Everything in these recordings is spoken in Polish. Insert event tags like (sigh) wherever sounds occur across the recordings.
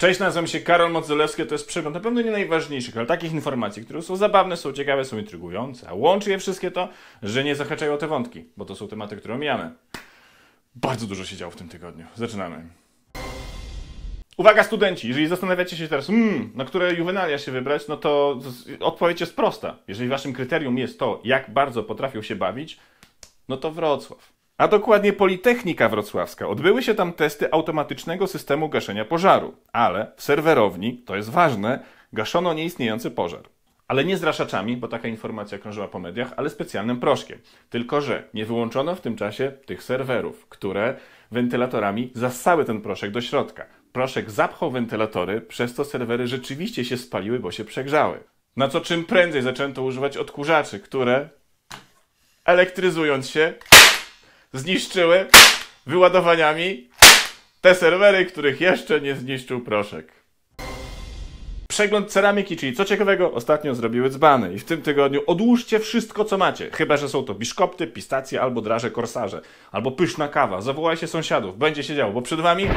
Cześć, nazywam się Karol Modzelewski, to jest przegląd na pewno nie najważniejszych, ale takich informacji, które są zabawne, są ciekawe, są intrygujące, a łączy je wszystkie to, że nie zahaczają o te wątki, bo to są tematy, które omijamy. Bardzo dużo się działo w tym tygodniu. Zaczynamy. Uwaga studenci, jeżeli zastanawiacie się teraz, hmm, na które juwenalia się wybrać, no to odpowiedź jest prosta. Jeżeli waszym kryterium jest to, jak bardzo potrafią się bawić, no to Wrocław a dokładnie Politechnika Wrocławska, odbyły się tam testy automatycznego systemu gaszenia pożaru. Ale w serwerowni, to jest ważne, gaszono nieistniejący pożar. Ale nie zraszaczami, bo taka informacja krążyła po mediach, ale specjalnym proszkiem. Tylko, że nie wyłączono w tym czasie tych serwerów, które wentylatorami zasały ten proszek do środka. Proszek zapchał wentylatory, przez co serwery rzeczywiście się spaliły, bo się przegrzały. Na co czym prędzej zaczęto używać odkurzaczy, które elektryzując się zniszczyły wyładowaniami te serwery, których jeszcze nie zniszczył proszek. Przegląd ceramiki, czyli co ciekawego, ostatnio zrobiły dzbany. I w tym tygodniu odłóżcie wszystko, co macie. Chyba, że są to biszkopty, pistacje albo draże korsarze. Albo pyszna kawa. Zawołajcie sąsiadów, będzie się działo, bo przed wami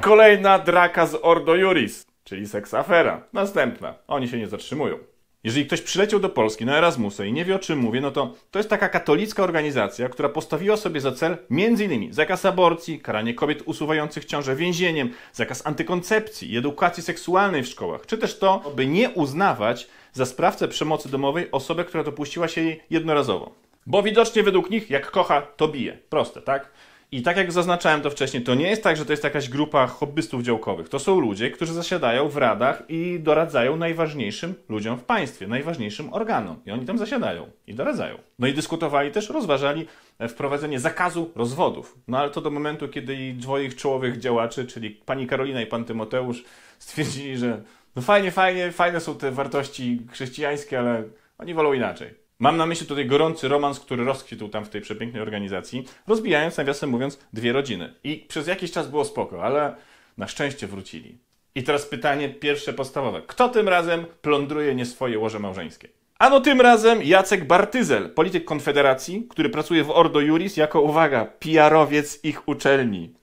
kolejna draka z Ordo Juris, czyli seksafera. Następna. Oni się nie zatrzymują. Jeżeli ktoś przyleciał do Polski na Erasmusa i nie wie o czym mówię, no to to jest taka katolicka organizacja, która postawiła sobie za cel m.in. zakaz aborcji, karanie kobiet usuwających ciążę więzieniem, zakaz antykoncepcji i edukacji seksualnej w szkołach, czy też to, by nie uznawać za sprawcę przemocy domowej osobę, która dopuściła się jej jednorazowo. Bo widocznie według nich, jak kocha, to bije. Proste, tak? I tak jak zaznaczałem to wcześniej, to nie jest tak, że to jest jakaś grupa hobbystów działkowych. To są ludzie, którzy zasiadają w radach i doradzają najważniejszym ludziom w państwie, najważniejszym organom. I oni tam zasiadają i doradzają. No i dyskutowali też, rozważali wprowadzenie zakazu rozwodów. No ale to do momentu, kiedy dwoich czołowych działaczy, czyli pani Karolina i pan Tymoteusz, stwierdzili, że no fajnie, fajnie, fajne są te wartości chrześcijańskie, ale oni wolą inaczej. Mam na myśli tutaj gorący romans, który rozkwitł tam w tej przepięknej organizacji, rozbijając, nawiasem mówiąc, dwie rodziny. I przez jakiś czas było spoko, ale na szczęście wrócili. I teraz pytanie pierwsze podstawowe. Kto tym razem plądruje nie swoje łoże małżeńskie? Ano tym razem Jacek Bartyzel, polityk Konfederacji, który pracuje w Ordo Juris jako, uwaga, pr ich uczelni.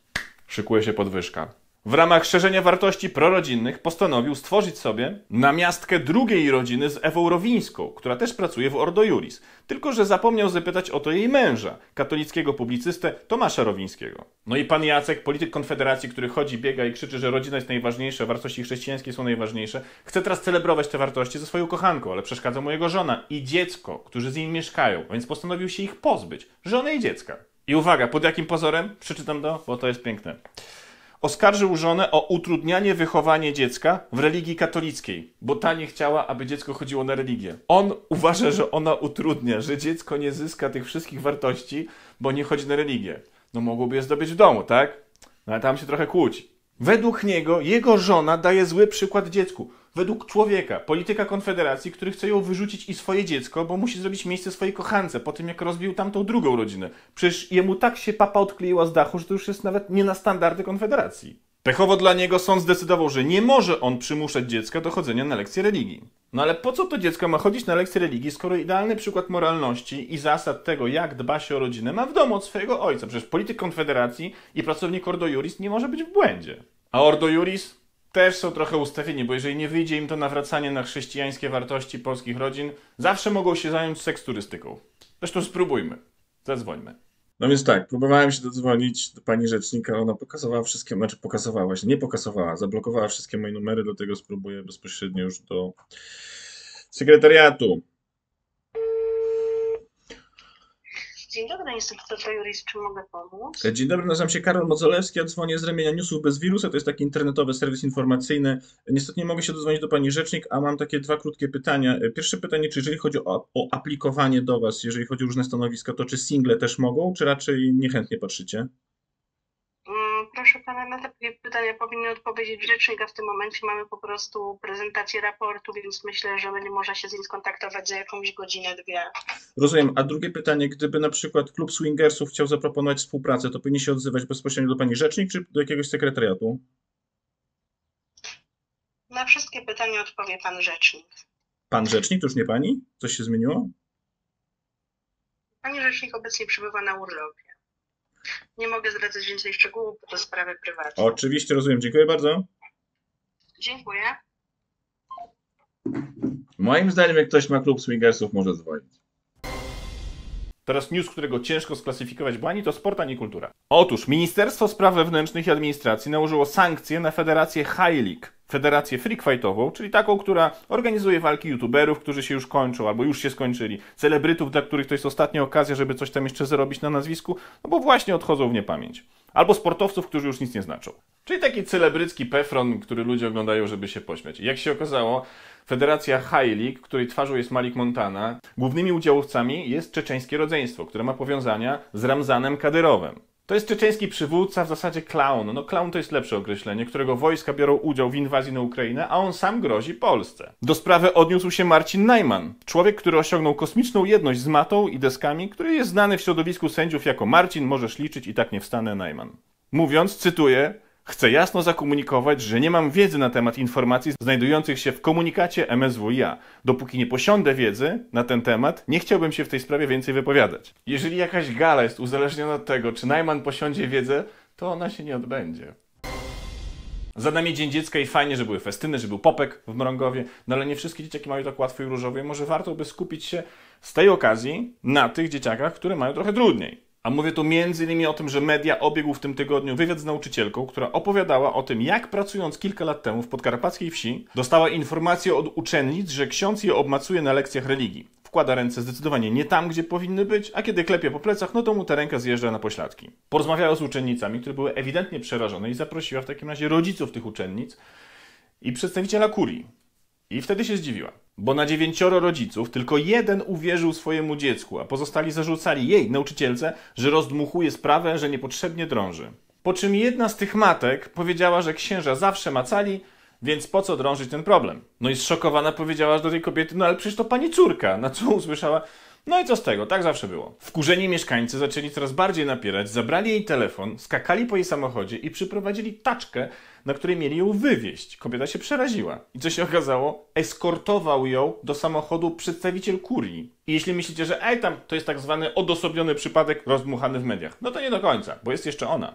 Szykuje się podwyżka. W ramach szerzenia wartości prorodzinnych postanowił stworzyć sobie namiastkę drugiej rodziny z Ewą Rowińską, która też pracuje w Ordo Juris, tylko że zapomniał zapytać o to jej męża, katolickiego publicystę Tomasza Rowińskiego. No i pan Jacek, polityk Konfederacji, który chodzi, biega i krzyczy, że rodzina jest najważniejsza, wartości chrześcijańskie są najważniejsze, chce teraz celebrować te wartości ze swoją kochanką, ale przeszkadza mu jego żona i dziecko, którzy z nim mieszkają, więc postanowił się ich pozbyć, żony i dziecka. I uwaga, pod jakim pozorem? Przeczytam to, bo to jest piękne oskarżył żonę o utrudnianie wychowania dziecka w religii katolickiej, bo ta nie chciała, aby dziecko chodziło na religię. On uważa, że ona utrudnia, że dziecko nie zyska tych wszystkich wartości, bo nie chodzi na religię. No mogłoby je zdobyć w domu, tak? No ale tam się trochę kłóci. Według niego jego żona daje zły przykład dziecku według człowieka, polityka Konfederacji, który chce ją wyrzucić i swoje dziecko, bo musi zrobić miejsce swojej kochance po tym, jak rozbił tamtą drugą rodzinę. Przecież jemu tak się papa odkleiła z dachu, że to już jest nawet nie na standardy Konfederacji. Pechowo dla niego sąd zdecydował, że nie może on przymuszać dziecka do chodzenia na lekcje religii. No ale po co to dziecko ma chodzić na lekcje religii, skoro idealny przykład moralności i zasad tego, jak dba się o rodzinę, ma w domu od swojego ojca? Przecież polityk Konfederacji i pracownik Ordo Juris nie może być w błędzie. A Ordo Juris też są trochę ustawieni, bo jeżeli nie wyjdzie im to nawracanie na chrześcijańskie wartości polskich rodzin, zawsze mogą się zająć seksturystyką. Zresztą spróbujmy. Zadzwońmy. No więc tak, próbowałem się dodzwonić do pani rzecznika, ona pokazowała wszystkie, znaczy pokazowała właśnie, nie pokazowała, zablokowała wszystkie moje numery, dlatego spróbuję bezpośrednio już do sekretariatu. Dzień dobry, instruktorze Juris, czy mogę pomóc? E, dzień dobry, nazywam się Karol Mozolewski, ja dzwonię z ramienia Newsów bez wirusa, to jest taki internetowy serwis informacyjny. E, niestety nie mogę się dodzwonić do Pani Rzecznik, a mam takie dwa krótkie pytania. E, pierwsze pytanie, czy jeżeli chodzi o, o aplikowanie do Was, jeżeli chodzi o różne stanowiska, to czy single też mogą, czy raczej niechętnie patrzycie? Proszę pana, na takie pytania powinien odpowiedzieć rzecznik, a w tym momencie mamy po prostu prezentację raportu, więc myślę, że będzie można się z nim skontaktować za jakąś godzinę, dwie. Rozumiem. A drugie pytanie, gdyby na przykład klub swingersów chciał zaproponować współpracę, to powinien się odzywać bezpośrednio do pani rzecznik czy do jakiegoś sekretariatu? Na wszystkie pytania odpowie pan rzecznik. Pan rzecznik, to już nie pani? Coś się zmieniło? Pani rzecznik obecnie przebywa na urlopie. Nie mogę zdradzać więcej szczegółów, bo to sprawy prywatne. Oczywiście, rozumiem. Dziękuję bardzo. Dziękuję. Moim zdaniem, jak ktoś ma klub swingersów, może dzwonić. Teraz news, którego ciężko sklasyfikować, bo ani to sport, ani kultura. Otóż Ministerstwo Spraw Wewnętrznych i Administracji nałożyło sankcje na Federację High League federację freakfightową, czyli taką, która organizuje walki youtuberów, którzy się już kończą albo już się skończyli, celebrytów, dla których to jest ostatnia okazja, żeby coś tam jeszcze zarobić na nazwisku, no bo właśnie odchodzą w niepamięć. Albo sportowców, którzy już nic nie znaczą. Czyli taki celebrycki pefron, który ludzie oglądają, żeby się pośmiać. Jak się okazało, Federacja High League, której twarzą jest Malik Montana, głównymi udziałowcami jest czeczeńskie rodzeństwo, które ma powiązania z Ramzanem Kadyrowem. To jest czeczeński przywódca, w zasadzie klaun. No klaun to jest lepsze określenie, którego wojska biorą udział w inwazji na Ukrainę, a on sam grozi Polsce. Do sprawy odniósł się Marcin Najman, człowiek, który osiągnął kosmiczną jedność z matą i deskami, który jest znany w środowisku sędziów jako Marcin, możesz liczyć i tak nie wstanę Najman. Mówiąc, cytuję, Chcę jasno zakomunikować, że nie mam wiedzy na temat informacji znajdujących się w komunikacie MSWiA. Dopóki nie posiądę wiedzy na ten temat, nie chciałbym się w tej sprawie więcej wypowiadać. Jeżeli jakaś gala jest uzależniona od tego, czy Najman posiądzie wiedzę, to ona się nie odbędzie. Za nami Dzień Dziecka i fajnie, że były festyny, że był popek w Mrągowie, no ale nie wszystkie dzieciaki mają tak łatwo i różowo i może warto by skupić się z tej okazji na tych dzieciakach, które mają trochę trudniej. A mówię tu między innymi o tym, że media obiegł w tym tygodniu wywiad z nauczycielką, która opowiadała o tym, jak pracując kilka lat temu w podkarpackiej wsi, dostała informację od uczennic, że ksiądz je obmacuje na lekcjach religii. Wkłada ręce zdecydowanie nie tam, gdzie powinny być, a kiedy klepie po plecach, no to mu ta ręka zjeżdża na pośladki. Porozmawiała z uczennicami, które były ewidentnie przerażone i zaprosiła w takim razie rodziców tych uczennic i przedstawiciela kurii. I wtedy się zdziwiła. Bo na dziewięcioro rodziców tylko jeden uwierzył swojemu dziecku, a pozostali zarzucali jej, nauczycielce, że rozdmuchuje sprawę, że niepotrzebnie drąży. Po czym jedna z tych matek powiedziała, że księża zawsze macali, więc po co drążyć ten problem? No i zszokowana powiedziała do tej kobiety, no ale przecież to pani córka, na co usłyszała, no i co z tego, tak zawsze było. Wkurzeni mieszkańcy zaczęli coraz bardziej napierać, zabrali jej telefon, skakali po jej samochodzie i przyprowadzili taczkę, na której mieli ją wywieźć. Kobieta się przeraziła. I co się okazało? Eskortował ją do samochodu przedstawiciel kurii. I jeśli myślicie, że ej tam, to jest tak zwany odosobniony przypadek rozdmuchany w mediach, no to nie do końca, bo jest jeszcze ona.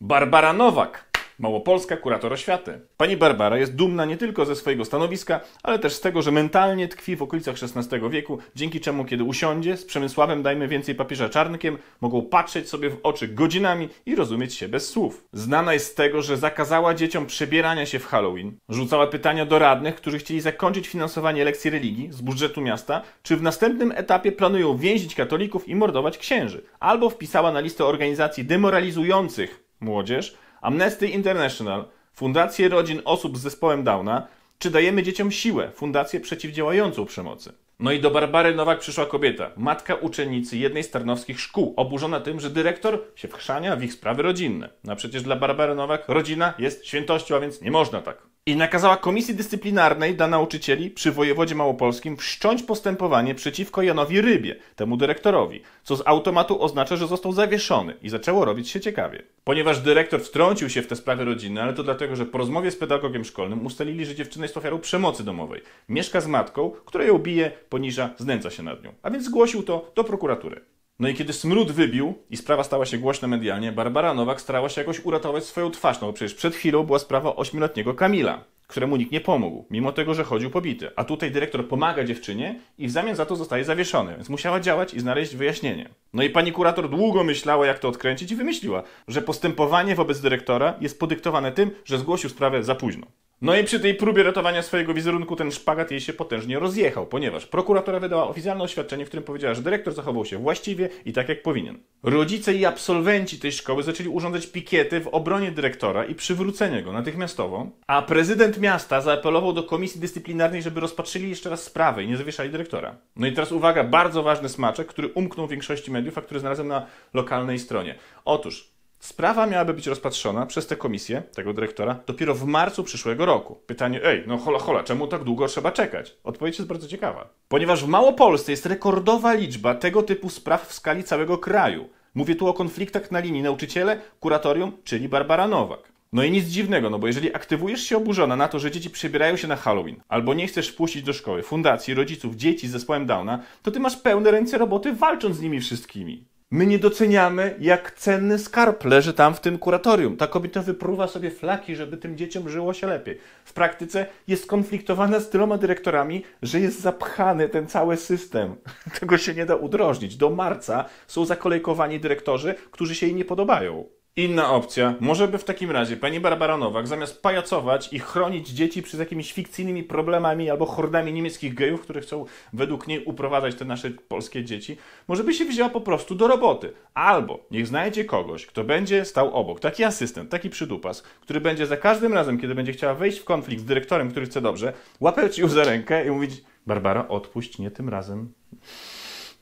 Barbara Nowak Małopolska kurator oświaty. Pani Barbara jest dumna nie tylko ze swojego stanowiska, ale też z tego, że mentalnie tkwi w okolicach XVI wieku, dzięki czemu kiedy usiądzie z Przemysławem dajmy więcej papieża Czarnkiem, mogą patrzeć sobie w oczy godzinami i rozumieć się bez słów. Znana jest z tego, że zakazała dzieciom przebierania się w Halloween, rzucała pytania do radnych, którzy chcieli zakończyć finansowanie lekcji religii z budżetu miasta, czy w następnym etapie planują więzić katolików i mordować księży, albo wpisała na listę organizacji demoralizujących młodzież, Amnesty International, Fundację Rodzin Osób z Zespołem Downa, czy dajemy dzieciom siłę, fundację przeciwdziałającą przemocy. No i do Barbary Nowak przyszła kobieta, matka uczennicy jednej z tarnowskich szkół, oburzona tym, że dyrektor się wchrzania w ich sprawy rodzinne. No a przecież dla Barbary Nowak rodzina jest świętością, a więc nie można tak i nakazała Komisji Dyscyplinarnej dla Nauczycieli przy wojewodzie małopolskim wszcząć postępowanie przeciwko Janowi Rybie, temu dyrektorowi, co z automatu oznacza, że został zawieszony i zaczęło robić się ciekawie. Ponieważ dyrektor wtrącił się w te sprawy rodziny, ale to dlatego, że po rozmowie z pedagogiem szkolnym ustalili, że dziewczyna jest ofiarą przemocy domowej. Mieszka z matką, która ją bije, poniża, znęca się nad nią, a więc zgłosił to do prokuratury. No i kiedy smród wybił i sprawa stała się głośna medialnie, Barbara Nowak starała się jakoś uratować swoją twarz, no bo przecież przed chwilą była sprawa ośmioletniego Kamila, któremu nikt nie pomógł, mimo tego, że chodził pobity. A tutaj dyrektor pomaga dziewczynie i w zamian za to zostaje zawieszony, więc musiała działać i znaleźć wyjaśnienie. No i pani kurator długo myślała, jak to odkręcić i wymyśliła, że postępowanie wobec dyrektora jest podyktowane tym, że zgłosił sprawę za późno. No i przy tej próbie ratowania swojego wizerunku ten szpagat jej się potężnie rozjechał, ponieważ prokuratora wydała oficjalne oświadczenie, w którym powiedziała, że dyrektor zachował się właściwie i tak jak powinien. Rodzice i absolwenci tej szkoły zaczęli urządzać pikiety w obronie dyrektora i przywrócenie go natychmiastowo, a prezydent miasta zaapelował do komisji dyscyplinarnej, żeby rozpatrzyli jeszcze raz sprawę i nie zawieszali dyrektora. No i teraz uwaga, bardzo ważny smaczek, który umknął większości mediów, a który znalazłem na lokalnej stronie. Otóż Sprawa miałaby być rozpatrzona przez tę komisję, tego dyrektora, dopiero w marcu przyszłego roku. Pytanie, ej, no hola hola, czemu tak długo trzeba czekać? Odpowiedź jest bardzo ciekawa. Ponieważ w Małopolsce jest rekordowa liczba tego typu spraw w skali całego kraju. Mówię tu o konfliktach na linii nauczyciele, kuratorium, czyli Barbara Nowak. No i nic dziwnego, no bo jeżeli aktywujesz się oburzona na to, że dzieci przebierają się na Halloween, albo nie chcesz wpuścić do szkoły, fundacji, rodziców, dzieci z zespołem Downa, to ty masz pełne ręce roboty walcząc z nimi wszystkimi. My nie doceniamy, jak cenny skarb leży tam w tym kuratorium. Ta kobieta wypruwa sobie flaki, żeby tym dzieciom żyło się lepiej. W praktyce jest konfliktowana z tyloma dyrektorami, że jest zapchany ten cały system. (laughs) Tego się nie da udrożnić. Do marca są zakolejkowani dyrektorzy, którzy się jej nie podobają. Inna opcja, może by w takim razie pani Barbara Nowak zamiast pajacować i chronić dzieci przed jakimiś fikcyjnymi problemami albo hordami niemieckich gejów, które chcą według niej uprowadzać te nasze polskie dzieci, może by się wzięła po prostu do roboty. Albo niech znajdzie kogoś, kto będzie stał obok, taki asystent, taki przydupas, który będzie za każdym razem, kiedy będzie chciała wejść w konflikt z dyrektorem, który chce dobrze, łapać ją za rękę i mówić Barbara, odpuść, nie tym razem.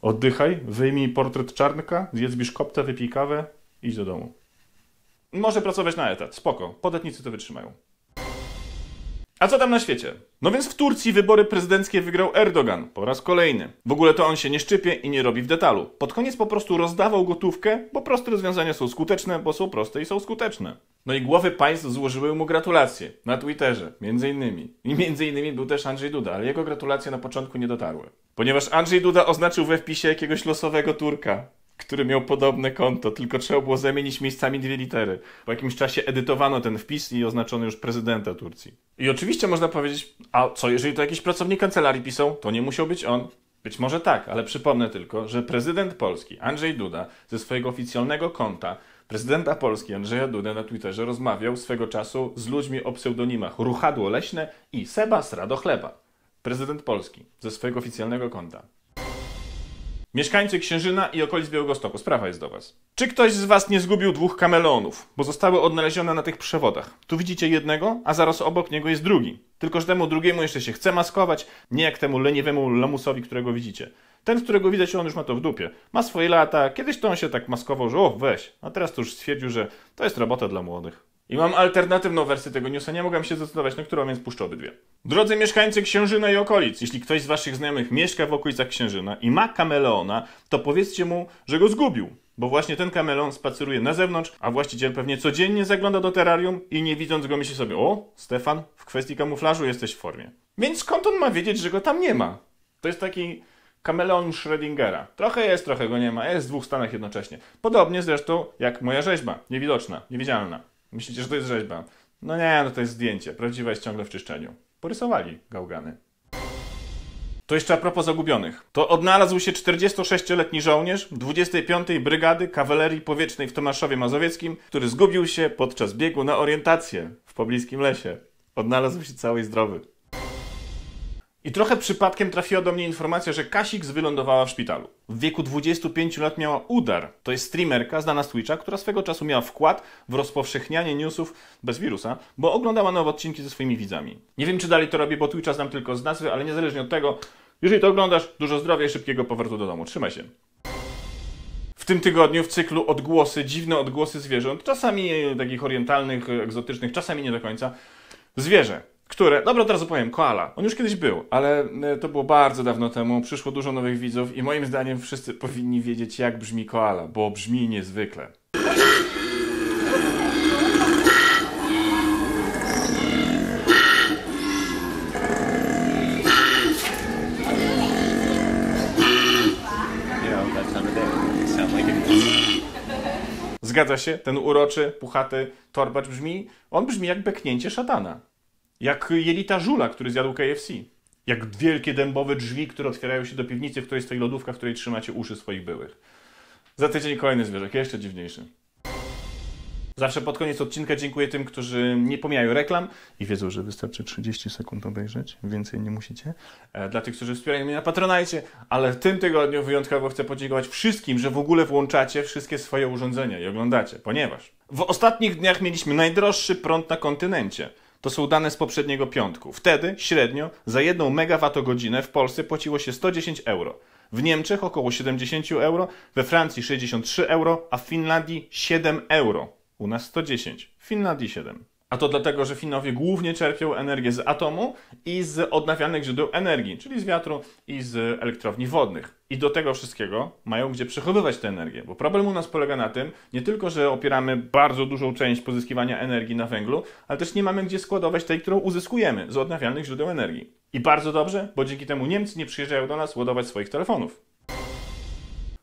Oddychaj, wyjmij portret czarnka, zjedz biszkopta, wypij kawę, idź do domu. Może pracować na etat, spoko, podatnicy to wytrzymają. A co tam na świecie? No więc w Turcji wybory prezydenckie wygrał Erdogan po raz kolejny. W ogóle to on się nie szczypie i nie robi w detalu. Pod koniec po prostu rozdawał gotówkę, bo proste rozwiązania są skuteczne, bo są proste i są skuteczne. No i głowy państw złożyły mu gratulacje na Twitterze, między innymi. I między innymi był też Andrzej Duda, ale jego gratulacje na początku nie dotarły. Ponieważ Andrzej Duda oznaczył we wpisie jakiegoś losowego Turka który miał podobne konto, tylko trzeba było zamienić miejscami dwie litery. Po jakimś czasie edytowano ten wpis i oznaczono już prezydenta Turcji. I oczywiście można powiedzieć, a co jeżeli to jakiś pracownik kancelarii pisał? To nie musiał być on. Być może tak, ale przypomnę tylko, że prezydent Polski Andrzej Duda ze swojego oficjalnego konta prezydenta Polski Andrzeja Duda na Twitterze rozmawiał swego czasu z ludźmi o pseudonimach Ruchadło Leśne i Sebas Rado Chleba. Prezydent Polski ze swojego oficjalnego konta. Mieszkańcy Księżyna i okolic Białogostoku. sprawa jest do Was. Czy ktoś z Was nie zgubił dwóch kameleonów, bo zostały odnalezione na tych przewodach? Tu widzicie jednego, a zaraz obok niego jest drugi. Tylko, że temu drugiemu jeszcze się chce maskować, nie jak temu leniwemu lamusowi, którego widzicie. Ten, którego widać, on już ma to w dupie. Ma swoje lata, kiedyś to on się tak maskował, że o, weź. A teraz to już stwierdził, że to jest robota dla młodych. I mam alternatywną wersję tego newsa, nie mogłem się zdecydować na którą, więc puszczę obydwie. Drodzy mieszkańcy Księżyna i okolic, jeśli ktoś z waszych znajomych mieszka w okolicach Księżyna i ma kameleona, to powiedzcie mu, że go zgubił. Bo właśnie ten kameleon spaceruje na zewnątrz, a właściciel pewnie codziennie zagląda do terrarium i nie widząc go myśli sobie, o, Stefan, w kwestii kamuflażu jesteś w formie. Więc skąd on ma wiedzieć, że go tam nie ma? To jest taki kameleon Schrödingera. Trochę jest, trochę go nie ma, jest w dwóch stanach jednocześnie. Podobnie zresztą jak moja rzeźba, niewidoczna, niewidzialna. Myślicie, że to jest rzeźba? No nie, no to jest zdjęcie. Prawdziwa jest ciągle w czyszczeniu. Porysowali gałgany. To jeszcze a propos zagubionych. To odnalazł się 46-letni żołnierz 25. Brygady Kawalerii Powietrznej w Tomaszowie Mazowieckim, który zgubił się podczas biegu na orientację w pobliskim lesie. Odnalazł się cały i zdrowy. I trochę przypadkiem trafiła do mnie informacja, że Kasix wylądowała w szpitalu. W wieku 25 lat miała udar. To jest streamerka znana z Twitcha, która swego czasu miała wkład w rozpowszechnianie newsów bez wirusa, bo oglądała nowe odcinki ze swoimi widzami. Nie wiem, czy dalej to robię, bo Twitcha znam tylko z nazwy, ale niezależnie od tego, jeżeli to oglądasz, dużo zdrowia i szybkiego powrotu do domu. Trzymaj się. W tym tygodniu w cyklu odgłosy, dziwne odgłosy zwierząt, czasami takich orientalnych, egzotycznych, czasami nie do końca. Zwierzę które, dobra, teraz powiem, Koala. On już kiedyś był, ale e, to było bardzo dawno temu, przyszło dużo nowych widzów i moim zdaniem wszyscy powinni wiedzieć, jak brzmi Koala, bo brzmi niezwykle. Zgadza się, ten uroczy, puchaty torbacz brzmi, on brzmi jak beknięcie szatana. Jak jelita żula, który zjadł KFC. Jak wielkie dębowe drzwi, które otwierają się do piwnicy, w której stoi lodówka, w której trzymacie uszy swoich byłych. Za tydzień kolejny zwierzak, jeszcze dziwniejszy. Zawsze pod koniec odcinka dziękuję tym, którzy nie pomijają reklam i wiedzą, że wystarczy 30 sekund obejrzeć, więcej nie musicie. E, dla tych, którzy wspierają mnie na Patronajcie, ale w tym tygodniu wyjątkowo chcę podziękować wszystkim, że w ogóle włączacie wszystkie swoje urządzenia i oglądacie, ponieważ w ostatnich dniach mieliśmy najdroższy prąd na kontynencie. To są dane z poprzedniego piątku. Wtedy średnio za 1 megawattogodzinę w Polsce płaciło się 110 euro. W Niemczech około 70 euro, we Francji 63 euro, a w Finlandii 7 euro. U nas 110, w Finlandii 7. A to dlatego, że Finowie głównie czerpią energię z atomu i z odnawialnych źródeł energii, czyli z wiatru i z elektrowni wodnych. I do tego wszystkiego mają gdzie przechowywać tę energię, bo problem u nas polega na tym, nie tylko, że opieramy bardzo dużą część pozyskiwania energii na węglu, ale też nie mamy gdzie składować tej, którą uzyskujemy z odnawialnych źródeł energii. I bardzo dobrze, bo dzięki temu Niemcy nie przyjeżdżają do nas ładować swoich telefonów.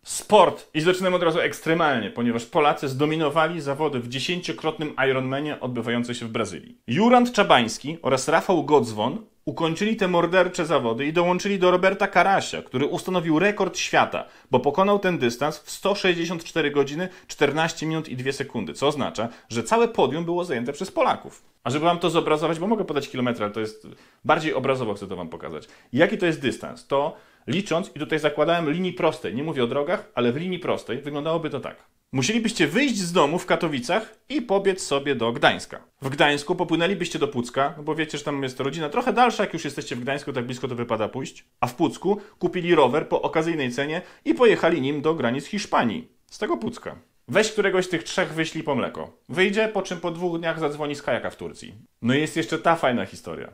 Sport. I zaczynamy od razu ekstremalnie, ponieważ Polacy zdominowali zawody w dziesięciokrotnym Ironmanie odbywające się w Brazylii. Jurand Czabański oraz Rafał Godzwon ukończyli te mordercze zawody i dołączyli do Roberta Karasia, który ustanowił rekord świata, bo pokonał ten dystans w 164 godziny, 14 minut i 2 sekundy, co oznacza, że całe podium było zajęte przez Polaków. A żeby wam to zobrazować, bo mogę podać kilometr, ale to jest bardziej obrazowo chcę to wam pokazać. Jaki to jest dystans? To licząc, i tutaj zakładałem linii prostej, nie mówię o drogach, ale w linii prostej wyglądałoby to tak. Musielibyście wyjść z domu w Katowicach i pobiec sobie do Gdańska. W Gdańsku popłynęlibyście do Pucka, no bo wiecie, że tam jest rodzina trochę dalsza, jak już jesteście w Gdańsku, tak blisko to wypada pójść. A w Pucku kupili rower po okazyjnej cenie i pojechali nim do granic Hiszpanii. Z tego Pucka. Weź któregoś z tych trzech wyślij po mleko. Wyjdzie, po czym po dwóch dniach zadzwoni z kajaka w Turcji. No i jest jeszcze ta fajna historia.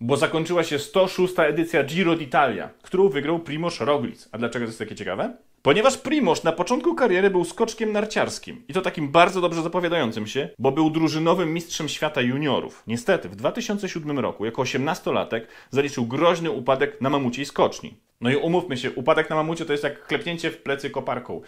Bo zakończyła się 106. edycja Giro d'Italia, którą wygrał Primoz Roglic. A dlaczego to jest takie ciekawe? Ponieważ Primoz na początku kariery był skoczkiem narciarskim i to takim bardzo dobrze zapowiadającym się, bo był drużynowym mistrzem świata juniorów. Niestety w 2007 roku jako 18-latek zaliczył groźny upadek na mamuciej skoczni. No i umówmy się, upadek na mamucie to jest jak klepnięcie w plecy koparką.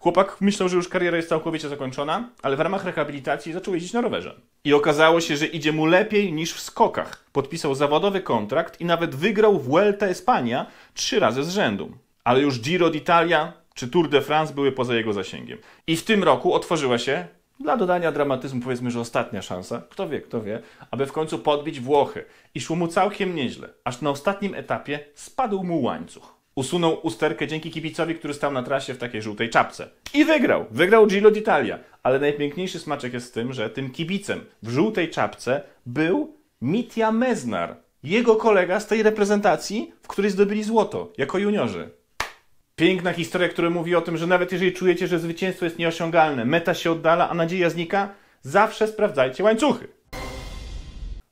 Chłopak myślał, że już kariera jest całkowicie zakończona, ale w ramach rehabilitacji zaczął jeździć na rowerze. I okazało się, że idzie mu lepiej niż w skokach. Podpisał zawodowy kontrakt i nawet wygrał Vuelta Espania trzy razy z rzędu. Ale już Giro d'Italia czy Tour de France były poza jego zasięgiem. I w tym roku otworzyła się, dla dodania dramatyzmu, powiedzmy, że ostatnia szansa, kto wie, kto wie, aby w końcu podbić Włochy. I szło mu całkiem nieźle, aż na ostatnim etapie spadł mu łańcuch. Usunął usterkę dzięki kibicowi, który stał na trasie w takiej żółtej czapce. I wygrał! Wygrał Giro d'Italia. Ale najpiękniejszy smaczek jest w tym, że tym kibicem w żółtej czapce był Mitya Meznar, jego kolega z tej reprezentacji, w której zdobyli złoto jako juniorzy piękna historia, która mówi o tym, że nawet jeżeli czujecie, że zwycięstwo jest nieosiągalne, meta się oddala, a nadzieja znika, zawsze sprawdzajcie łańcuchy.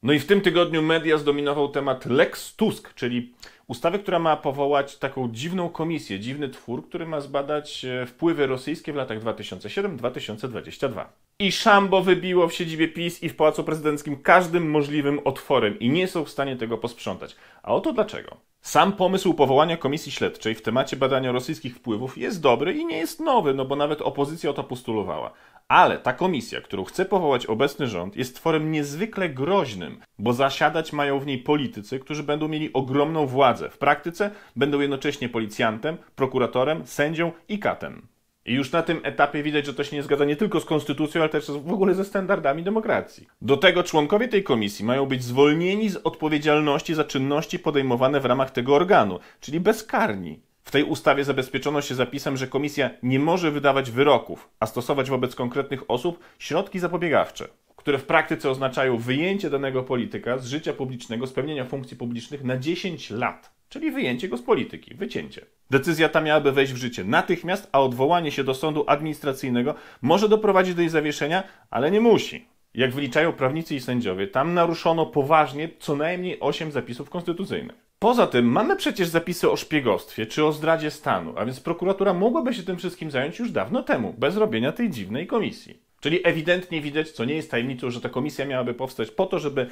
No i w tym tygodniu media zdominował temat Lex Tusk, czyli ustawy, która ma powołać taką dziwną komisję, dziwny twór, który ma zbadać e, wpływy rosyjskie w latach 2007-2022. I szambo wybiło w siedzibie PiS i w Pałacu Prezydenckim każdym możliwym otworem i nie są w stanie tego posprzątać. A oto dlaczego. Sam pomysł powołania komisji śledczej w temacie badania rosyjskich wpływów jest dobry i nie jest nowy, no bo nawet opozycja o to postulowała. Ale ta komisja, którą chce powołać obecny rząd, jest tworem niezwykle groźnym, bo zasiadać mają w niej politycy, którzy będą mieli ogromną władzę. W praktyce będą jednocześnie policjantem, prokuratorem, sędzią i katem. I już na tym etapie widać, że to się nie zgadza nie tylko z konstytucją, ale też w ogóle ze standardami demokracji. Do tego członkowie tej komisji mają być zwolnieni z odpowiedzialności za czynności podejmowane w ramach tego organu, czyli bezkarni. W tej ustawie zabezpieczono się zapisem, że komisja nie może wydawać wyroków, a stosować wobec konkretnych osób środki zapobiegawcze, które w praktyce oznaczają wyjęcie danego polityka z życia publicznego, z funkcji publicznych na 10 lat czyli wyjęcie go z polityki, wycięcie. Decyzja ta miałaby wejść w życie natychmiast, a odwołanie się do sądu administracyjnego może doprowadzić do jej zawieszenia, ale nie musi. Jak wyliczają prawnicy i sędziowie, tam naruszono poważnie co najmniej 8 zapisów konstytucyjnych. Poza tym mamy przecież zapisy o szpiegostwie czy o zdradzie stanu, a więc prokuratura mogłaby się tym wszystkim zająć już dawno temu, bez robienia tej dziwnej komisji. Czyli ewidentnie widać, co nie jest tajemnicą, że ta komisja miałaby powstać po to, żeby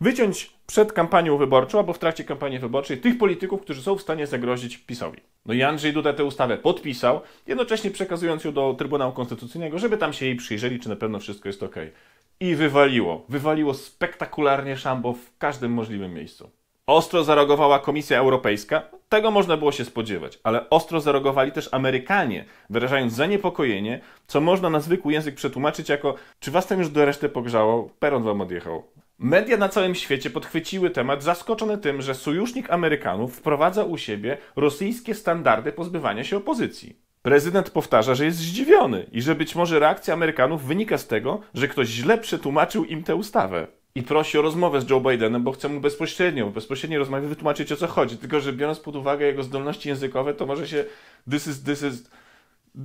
wyciąć przed kampanią wyborczą albo w trakcie kampanii wyborczej tych polityków, którzy są w stanie zagrozić PiSowi. No i Andrzej Duda tę ustawę podpisał, jednocześnie przekazując ją do Trybunału Konstytucyjnego, żeby tam się jej przyjrzeli, czy na pewno wszystko jest ok. I wywaliło. Wywaliło spektakularnie szambo w każdym możliwym miejscu. Ostro zareagowała Komisja Europejska, tego można było się spodziewać, ale ostro zareagowali też Amerykanie, wyrażając zaniepokojenie, co można na zwykły język przetłumaczyć jako czy was tam już do reszty pogrzało, peron wam odjechał, Media na całym świecie podchwyciły temat, zaskoczone tym, że sojusznik Amerykanów wprowadza u siebie rosyjskie standardy pozbywania się opozycji. Prezydent powtarza, że jest zdziwiony i że być może reakcja Amerykanów wynika z tego, że ktoś źle przetłumaczył im tę ustawę. I prosi o rozmowę z Joe Bidenem, bo chce mu bezpośrednio, bezpośrednio rozmawiać, wytłumaczyć o co chodzi. Tylko, że biorąc pod uwagę jego zdolności językowe, to może się this is, this is,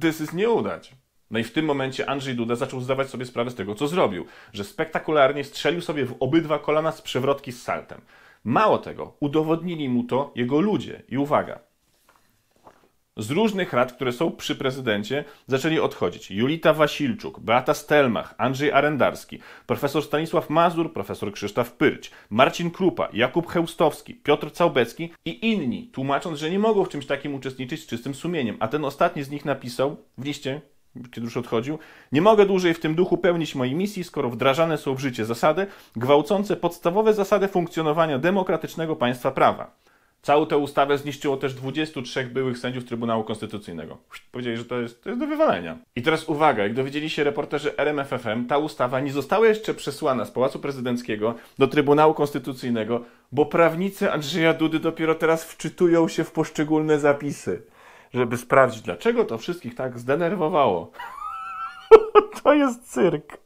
this is nie udać. No i w tym momencie Andrzej Duda zaczął zdawać sobie sprawę z tego, co zrobił, że spektakularnie strzelił sobie w obydwa kolana z przewrotki z saltem. Mało tego, udowodnili mu to jego ludzie. I uwaga, z różnych rad, które są przy prezydencie, zaczęli odchodzić. Julita Wasilczuk, Beata Stelmach, Andrzej Arendarski, profesor Stanisław Mazur, profesor Krzysztof Pyrć, Marcin Krupa, Jakub Chełstowski, Piotr Całbecki i inni, tłumacząc, że nie mogą w czymś takim uczestniczyć z czystym sumieniem, a ten ostatni z nich napisał w liście kiedy już odchodził, nie mogę dłużej w tym duchu pełnić mojej misji, skoro wdrażane są w życie zasady gwałcące podstawowe zasady funkcjonowania demokratycznego państwa prawa. Całą tę ustawę zniszczyło też 23 byłych sędziów Trybunału Konstytucyjnego. Powiedzieli, że to jest, to jest do wywalenia. I teraz uwaga, jak dowiedzieli się reporterzy RMFFM, ta ustawa nie została jeszcze przesłana z Pałacu Prezydenckiego do Trybunału Konstytucyjnego, bo prawnicy Andrzeja Dudy dopiero teraz wczytują się w poszczególne zapisy żeby sprawdzić, dlaczego to wszystkich tak zdenerwowało. (laughs) to jest cyrk.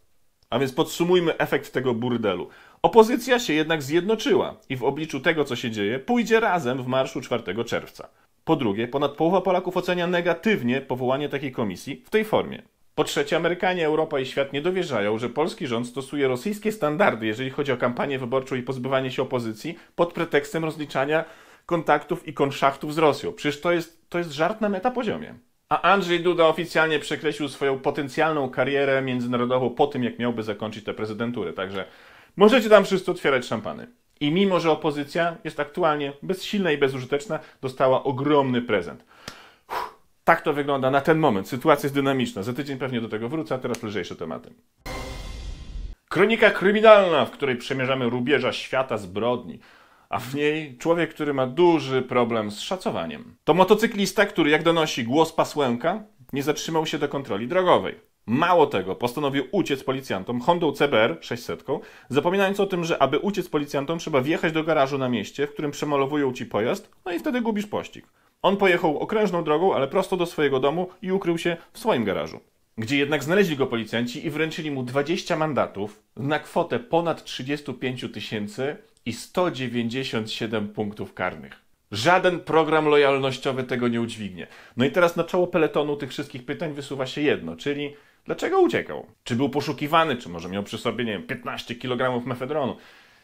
A więc podsumujmy efekt tego burdelu. Opozycja się jednak zjednoczyła i w obliczu tego, co się dzieje, pójdzie razem w marszu 4 czerwca. Po drugie, ponad połowa Polaków ocenia negatywnie powołanie takiej komisji w tej formie. Po trzecie, Amerykanie, Europa i świat nie dowierzają, że polski rząd stosuje rosyjskie standardy, jeżeli chodzi o kampanię wyborczą i pozbywanie się opozycji, pod pretekstem rozliczania kontaktów i konszachtów z Rosją. Przecież to jest, to jest żart na metapoziomie. A Andrzej Duda oficjalnie przekreślił swoją potencjalną karierę międzynarodową po tym, jak miałby zakończyć tę prezydenturę. Także możecie tam wszyscy otwierać szampany. I mimo, że opozycja jest aktualnie bezsilna i bezużyteczna, dostała ogromny prezent. Uff, tak to wygląda na ten moment. Sytuacja jest dynamiczna. Za tydzień pewnie do tego wrócę, a teraz lżejsze tematy. Kronika kryminalna, w której przemierzamy rubieża świata zbrodni a w niej człowiek, który ma duży problem z szacowaniem. To motocyklista, który, jak donosi głos pasłęka, nie zatrzymał się do kontroli drogowej. Mało tego, postanowił uciec policjantom Hondą CBR 600, zapominając o tym, że aby uciec policjantom trzeba wjechać do garażu na mieście, w którym przemalowują ci pojazd, no i wtedy gubisz pościg. On pojechał okrężną drogą, ale prosto do swojego domu i ukrył się w swoim garażu. Gdzie jednak znaleźli go policjanci i wręczyli mu 20 mandatów na kwotę ponad 35 tysięcy i 197 punktów karnych. Żaden program lojalnościowy tego nie udźwignie. No i teraz na czoło peletonu tych wszystkich pytań wysuwa się jedno, czyli dlaczego uciekał? Czy był poszukiwany, czy może miał przy sobie, nie wiem, 15 kg mefedronu?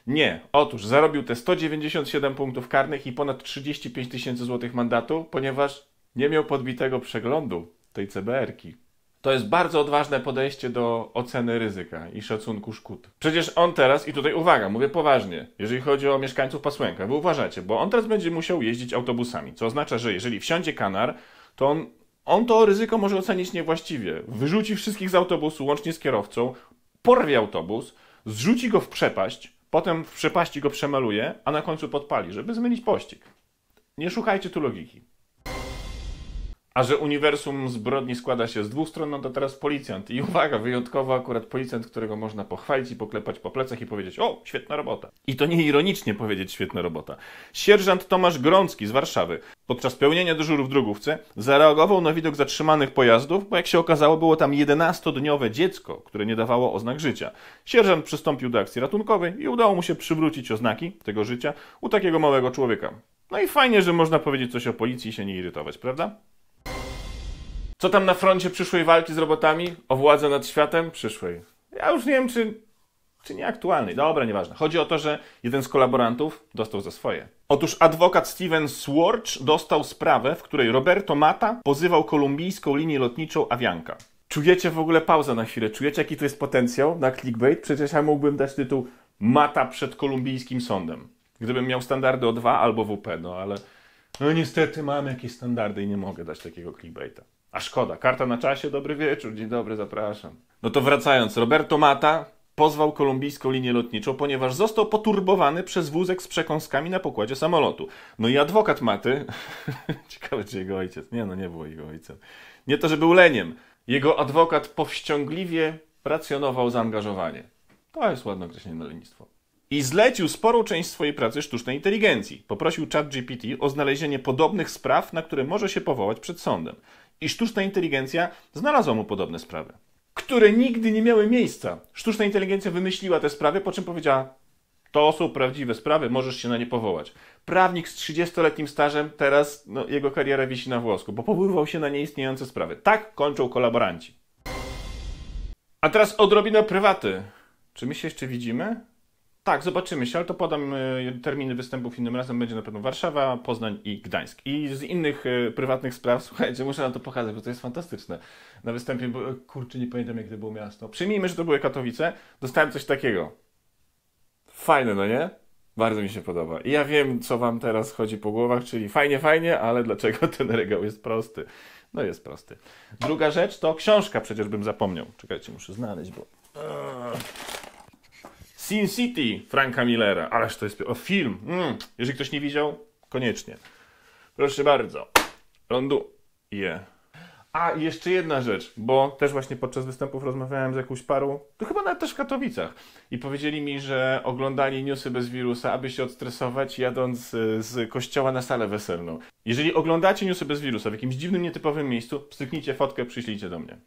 Nie. Otóż zarobił te 197 punktów karnych i ponad 35 tysięcy złotych mandatu, ponieważ nie miał podbitego przeglądu tej CBR-ki. To jest bardzo odważne podejście do oceny ryzyka i szacunku szkód. Przecież on teraz, i tutaj uwaga, mówię poważnie, jeżeli chodzi o mieszkańców Pasłęka, wy uważacie, bo on teraz będzie musiał jeździć autobusami, co oznacza, że jeżeli wsiądzie kanar, to on, on to ryzyko może ocenić niewłaściwie. Wyrzuci wszystkich z autobusu, łącznie z kierowcą, porwie autobus, zrzuci go w przepaść, potem w przepaści go przemaluje, a na końcu podpali, żeby zmylić pościg. Nie szukajcie tu logiki. A że uniwersum zbrodni składa się z dwóch stron, no to teraz policjant. I uwaga, wyjątkowo akurat policjant, którego można pochwalić i poklepać po plecach i powiedzieć: O, świetna robota. I to nie ironicznie powiedzieć: świetna robota. Sierżant Tomasz Grącki z Warszawy podczas pełnienia dyżuru w drogówce zareagował na widok zatrzymanych pojazdów, bo jak się okazało, było tam 11-dniowe dziecko, które nie dawało oznak życia. Sierżant przystąpił do akcji ratunkowej i udało mu się przywrócić oznaki tego życia u takiego małego człowieka. No i fajnie, że można powiedzieć coś o policji i się nie irytować, prawda? Co tam na froncie przyszłej walki z robotami? O władzę nad światem? Przyszłej. Ja już nie wiem, czy, czy nieaktualnej. Dobra, nieważne. Chodzi o to, że jeden z kolaborantów dostał za swoje. Otóż adwokat Steven Swartz dostał sprawę, w której Roberto Mata pozywał kolumbijską linię lotniczą Avianca. Czujecie w ogóle pauza na chwilę? Czujecie, jaki to jest potencjał na clickbait? Przecież ja mógłbym dać tytuł Mata przed kolumbijskim sądem. Gdybym miał standardy O2 albo WP, no ale no niestety mam jakieś standardy i nie mogę dać takiego clickbaita. A szkoda, karta na czasie, dobry wieczór, dzień dobry, zapraszam. No to wracając, Roberto Mata pozwał kolumbijską linię lotniczą, ponieważ został poturbowany przez wózek z przekąskami na pokładzie samolotu. No i adwokat Maty, (laughs) ciekawe czy jego ojciec, nie no nie było jego ojcem, nie to, że był leniem. Jego adwokat powściągliwie racjonował zaangażowanie. To jest ładne określenie na lenistwo. I zlecił sporą część swojej pracy sztucznej inteligencji. Poprosił ChatGPT o znalezienie podobnych spraw, na które może się powołać przed sądem i sztuczna inteligencja znalazła mu podobne sprawy, które nigdy nie miały miejsca. Sztuczna inteligencja wymyśliła te sprawy, po czym powiedziała: To są prawdziwe sprawy, możesz się na nie powołać. Prawnik z 30-letnim stażem, teraz no, jego kariera wisi na włosku, bo powoływał się na nieistniejące sprawy. Tak kończą kolaboranci. A teraz odrobina prywaty. Czy my się jeszcze widzimy? Tak, zobaczymy się, ale to podam e, terminy występów innym razem. Będzie na pewno Warszawa, Poznań i Gdańsk. I z innych e, prywatnych spraw, (laughs) słuchajcie, muszę na to pokazać, bo to jest fantastyczne. Na występie, bo, e, kurczę, nie pamiętam jak to było miasto. Przyjmijmy, że to były Katowice. Dostałem coś takiego. Fajne, no nie? Bardzo mi się podoba. I ja wiem, co wam teraz chodzi po głowach, czyli fajnie, fajnie, ale dlaczego (laughs) ten regał jest prosty? No jest prosty. Druga rzecz to książka, przecież bym zapomniał. Czekajcie, muszę znaleźć, bo... Eee. Sin City Franka Millera. Ależ to jest o, film. Mm. Jeżeli ktoś nie widział, koniecznie. Proszę bardzo. Lądu. Yeah. A jeszcze jedna rzecz, bo też właśnie podczas występów rozmawiałem z jakąś paru. to chyba nawet też w Katowicach, i powiedzieli mi, że oglądali newsy bez wirusa, aby się odstresować jadąc y, z kościoła na salę weselną. Jeżeli oglądacie newsy bez wirusa w jakimś dziwnym, nietypowym miejscu, pstryknijcie fotkę, przyślijcie do mnie.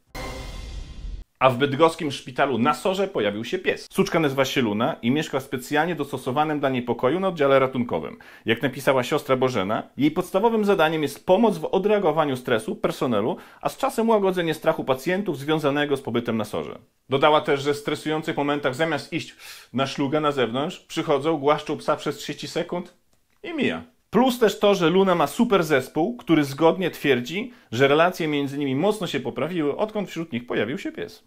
A w bydgoskim szpitalu na Sorze pojawił się pies. Suczka nazywa się Luna i mieszka w specjalnie dostosowanym dla niej pokoju na oddziale ratunkowym. Jak napisała siostra Bożena, jej podstawowym zadaniem jest pomoc w odreagowaniu stresu personelu, a z czasem łagodzenie strachu pacjentów związanego z pobytem na Sorze. Dodała też, że w stresujących momentach zamiast iść na szlugę na zewnątrz, przychodzą, głaszczą psa przez 30 sekund i mija. Plus też to, że Luna ma super zespół, który zgodnie twierdzi, że relacje między nimi mocno się poprawiły, odkąd wśród nich pojawił się pies.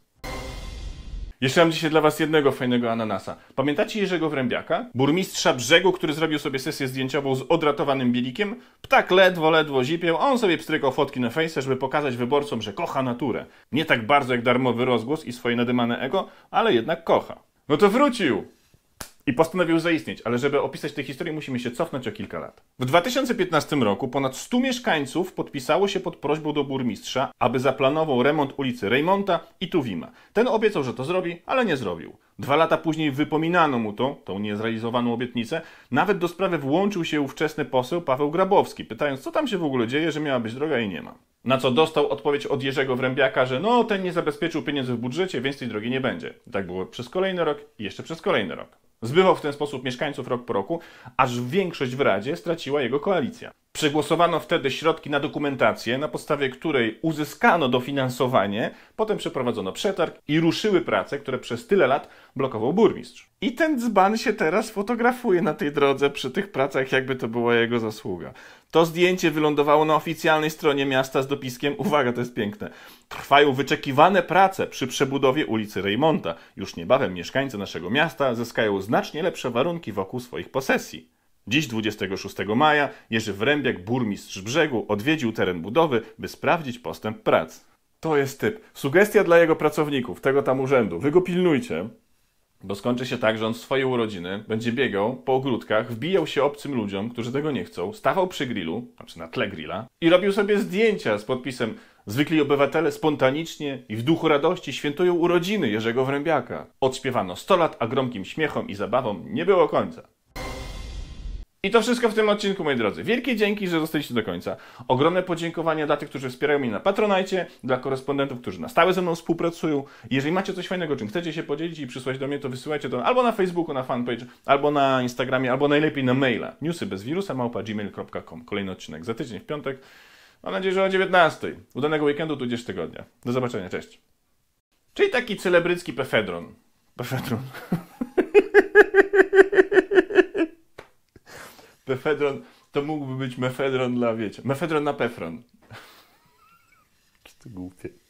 Jeszcze mam dzisiaj dla Was jednego fajnego ananasa. Pamiętacie Jerzego Wrębiaka? Burmistrza brzegu, który zrobił sobie sesję zdjęciową z odratowanym bielikiem? Ptak ledwo, ledwo zipiał, a on sobie pstrykał fotki na Face, żeby pokazać wyborcom, że kocha naturę. Nie tak bardzo jak darmowy rozgłos i swoje nadymane ego, ale jednak kocha. No to wrócił! I postanowił zaistnieć, ale żeby opisać tę historię, musimy się cofnąć o kilka lat. W 2015 roku ponad 100 mieszkańców podpisało się pod prośbą do burmistrza, aby zaplanował remont ulicy Reymonta i Tuwima. Ten obiecał, że to zrobi, ale nie zrobił. Dwa lata później wypominano mu to, tą niezrealizowaną obietnicę. Nawet do sprawy włączył się ówczesny poseł Paweł Grabowski, pytając, co tam się w ogóle dzieje, że miała być droga i nie ma. Na co dostał odpowiedź od Jerzego Wrębiaka, że no, ten nie zabezpieczył pieniędzy w budżecie, więc tej drogi nie będzie. tak było przez kolejny rok i jeszcze przez kolejny rok. Zbywał w ten sposób mieszkańców rok po roku, aż większość w Radzie straciła jego koalicja. Przegłosowano wtedy środki na dokumentację, na podstawie której uzyskano dofinansowanie, potem przeprowadzono przetarg i ruszyły prace, które przez tyle lat blokował burmistrz. I ten dzban się teraz fotografuje na tej drodze przy tych pracach, jakby to była jego zasługa. To zdjęcie wylądowało na oficjalnej stronie miasta z dopiskiem, uwaga, to jest piękne, trwają wyczekiwane prace przy przebudowie ulicy Reymonta. Już niebawem mieszkańcy naszego miasta zyskają znacznie lepsze warunki wokół swoich posesji. Dziś 26 maja Jerzy Wrębiak, burmistrz brzegu, odwiedził teren budowy, by sprawdzić postęp prac. To jest typ. Sugestia dla jego pracowników, tego tam urzędu. Wy go pilnujcie. Bo skończy się tak, że on z swoje urodziny będzie biegał po ogródkach, wbijał się obcym ludziom, którzy tego nie chcą, stawał przy grillu, znaczy na tle grilla, i robił sobie zdjęcia z podpisem Zwykli obywatele spontanicznie i w duchu radości świętują urodziny Jerzego Wrębiaka. Odśpiewano 100 lat, a gromkim śmiechom i zabawom nie było końca. I to wszystko w tym odcinku, moi drodzy. Wielkie dzięki, że zostaliście do końca. Ogromne podziękowania dla tych, którzy wspierają mnie na Patronajcie, dla korespondentów, którzy na stałe ze mną współpracują. Jeżeli macie coś fajnego, czym chcecie się podzielić i przysłać do mnie, to wysyłajcie to albo na Facebooku, na fanpage, albo na Instagramie, albo najlepiej na maila. Newsy bez wirusa, małpa gmail.com. Kolejny odcinek za tydzień w piątek. Mam nadzieję, że o 19. Udanego weekendu, tudzież tygodnia. Do zobaczenia, cześć. Czyli taki celebrycki pefedron. Pefedron. (laughs) Pefedron to mógłby być mefedron dla, wiecie, mefedron na pefron. Czy to głupie?